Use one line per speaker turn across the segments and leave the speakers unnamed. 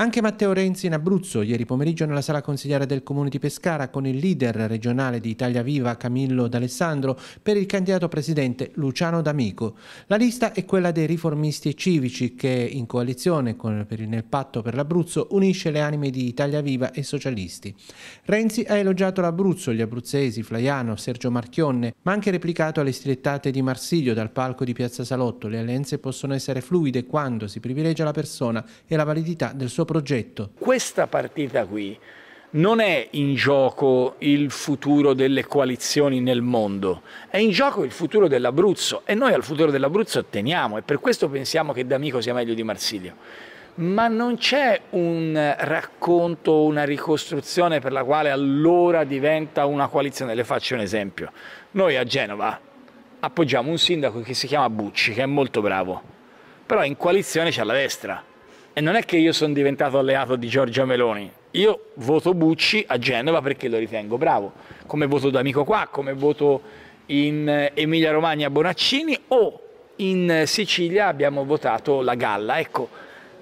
Anche Matteo Renzi in Abruzzo, ieri pomeriggio nella sala consigliare del Comune di Pescara con il leader regionale di Italia Viva Camillo D'Alessandro per il candidato presidente Luciano D'Amico. La lista è quella dei riformisti e civici che in coalizione con, il nel patto per l'Abruzzo unisce le anime di Italia Viva e socialisti. Renzi ha elogiato l'Abruzzo, gli abruzzesi, Flaiano, Sergio Marchionne, ma anche replicato alle stilettate di Marsiglio dal palco di Piazza Salotto. Le alleanze possono essere fluide quando si privilegia la persona e la validità del suo progetto.
Questa partita qui non è in gioco il futuro delle coalizioni nel mondo, è in gioco il futuro dell'Abruzzo e noi al futuro dell'Abruzzo teniamo e per questo pensiamo che D'Amico sia meglio di Marsilio. Ma non c'è un racconto, una ricostruzione per la quale allora diventa una coalizione. Le faccio un esempio. Noi a Genova appoggiamo un sindaco che si chiama Bucci, che è molto bravo, però in coalizione c'è la destra e non è che io sono diventato alleato di Giorgia Meloni. Io voto Bucci a Genova perché lo ritengo bravo, come voto D'Amico qua, come voto in Emilia Romagna Bonaccini o in Sicilia abbiamo votato la Galla. Ecco,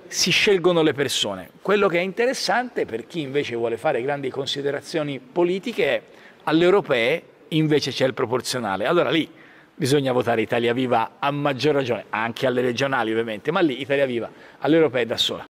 si scelgono le persone. Quello che è interessante per chi invece vuole fare grandi considerazioni politiche è alle europee invece c'è il proporzionale. Allora lì bisogna votare Italia Viva a maggior ragione, anche alle regionali ovviamente, ma lì Italia Viva alle europee da sola.